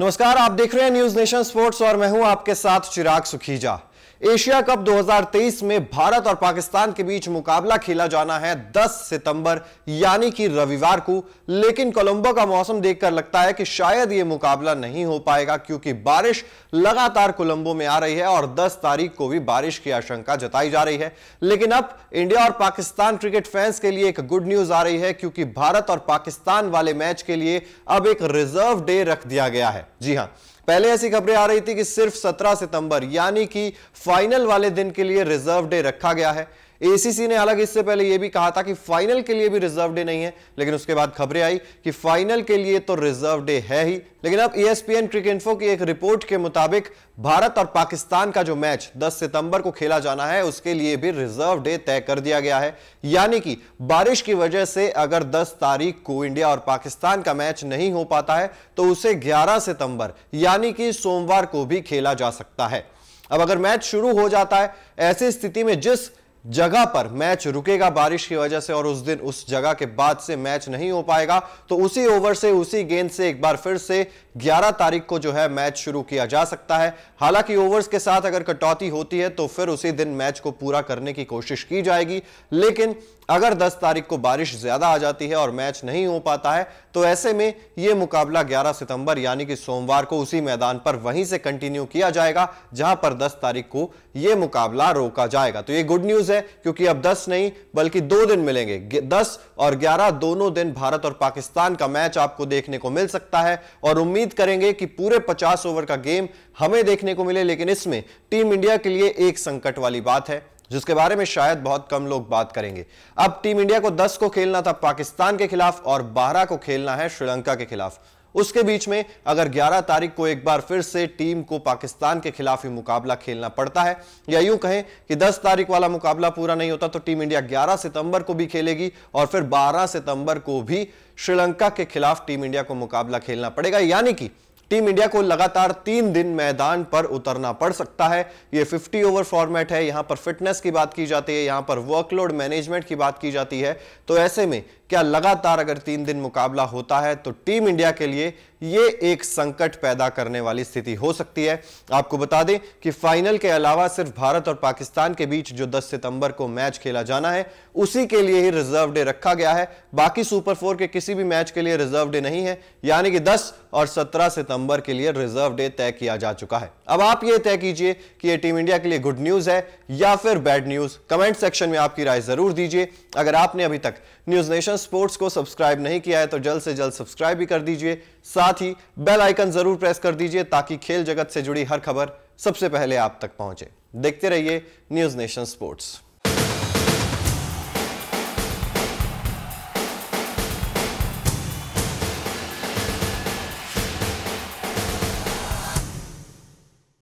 नमस्कार आप देख रहे हैं न्यूज नेशन स्पोर्ट्स और मैं हूं आपके साथ चिराग सुखीजा एशिया कप 2023 में भारत और पाकिस्तान के बीच मुकाबला खेला जाना है 10 सितंबर यानी कि रविवार को लेकिन कोलंबो का मौसम देखकर लगता है कि शायद ये मुकाबला नहीं हो पाएगा क्योंकि बारिश लगातार कोलंबो में आ रही है और 10 तारीख को भी बारिश की आशंका जताई जा रही है लेकिन अब इंडिया और पाकिस्तान क्रिकेट फैंस के लिए एक गुड न्यूज आ रही है क्योंकि भारत और पाकिस्तान वाले मैच के लिए अब एक रिजर्व डे रख दिया गया है जी हाँ पहले ऐसी खबरें आ रही थी कि सिर्फ 17 सितंबर यानी कि फाइनल वाले दिन के लिए रिजर्व डे रखा गया है एसीसी ने हालांकि इससे पहले यह भी कहा था कि फाइनल के लिए भी रिजर्व डे नहीं है लेकिन उसके बाद खबरें आई कि फाइनल के लिए तो रिजर्व डे है ही लेकिन अब ईएसपीएन क्रिकेट इन्फो की एक रिपोर्ट के मुताबिक भारत और पाकिस्तान का जो मैच 10 सितंबर को खेला जाना है उसके लिए भी रिजर्व डे तय कर दिया गया है यानी कि बारिश की वजह से अगर 10 तारीख को इंडिया और पाकिस्तान का मैच नहीं हो पाता है तो उसे 11 सितंबर यानी कि सोमवार को भी खेला जा सकता है अब अगर मैच शुरू हो जाता है ऐसी स्थिति में जिस जगह पर मैच रुकेगा बारिश की वजह से और उस दिन उस जगह के बाद से मैच नहीं हो पाएगा तो उसी ओवर से उसी गेंद से एक बार फिर से 11 तारीख को जो है मैच शुरू किया जा सकता है हालांकि ओवर्स के साथ अगर कटौती होती है तो फिर उसी दिन मैच को पूरा करने की कोशिश की जाएगी लेकिन अगर 10 तारीख को बारिश ज्यादा आ जाती है और मैच नहीं हो पाता है तो ऐसे में यह मुकाबला 11 सितंबर यानी कि सोमवार को उसी मैदान पर वहीं से कंटिन्यू किया जाएगा जहां पर 10 तारीख को यह मुकाबला रोका जाएगा तो यह गुड न्यूज है क्योंकि अब 10 नहीं बल्कि दो दिन मिलेंगे 10 और 11 दोनों दिन भारत और पाकिस्तान का मैच आपको देखने को मिल सकता है और उम्मीद करेंगे कि पूरे 50 ओवर का गेम हमें देखने को मिले लेकिन इसमें टीम इंडिया के लिए एक संकट वाली बात है जिसके बारे में शायद बहुत कम लोग बात करेंगे अब टीम इंडिया को 10 को खेलना था पाकिस्तान के खिलाफ और 12 को खेलना है श्रीलंका के खिलाफ उसके बीच में अगर 11 तारीख को एक बार फिर से टीम को पाकिस्तान के खिलाफ ही मुकाबला खेलना पड़ता है या यूं कहें कि 10 तारीख वाला मुकाबला पूरा नहीं होता तो टीम इंडिया 11 सितंबर को भी खेलेगी और फिर 12 सितंबर को भी श्रीलंका के खिलाफ टीम इंडिया को मुकाबला खेलना पड़ेगा यानी कि टीम इंडिया को लगातार तीन दिन मैदान पर उतरना पड़ सकता है ये 50 ओवर फॉर्मेट है यहां पर फिटनेस की बात की जाती है यहां पर वर्कलोड मैनेजमेंट की बात की जाती है तो ऐसे में क्या लगातार अगर तीन दिन मुकाबला होता है तो टीम इंडिया के लिए ये एक संकट पैदा करने वाली स्थिति हो सकती है आपको बता दें कि फाइनल के अलावा सिर्फ भारत और पाकिस्तान के बीच जो 10 सितंबर को मैच खेला जाना है उसी के लिए ही रिजर्व डे रखा गया है बाकी सुपर फोर के किसी भी मैच के लिए रिजर्व डे नहीं है यानी कि 10 और 17 सितंबर के लिए रिजर्व डे तय किया जा चुका है अब आप ये तय कीजिए कि यह टीम इंडिया के लिए गुड न्यूज है या फिर बैड न्यूज कमेंट सेक्शन में आपकी राय जरूर दीजिए अगर आपने अभी तक न्यूज नेशन स्पोर्ट्स को सब्सक्राइब नहीं किया है तो जल्द से जल्द सब्सक्राइब भी कर दीजिए साथ ही बेल आइकन जरूर प्रेस कर दीजिए ताकि खेल जगत से जुड़ी हर खबर सबसे पहले आप तक पहुंचे देखते रहिए न्यूज नेशन स्पोर्ट्स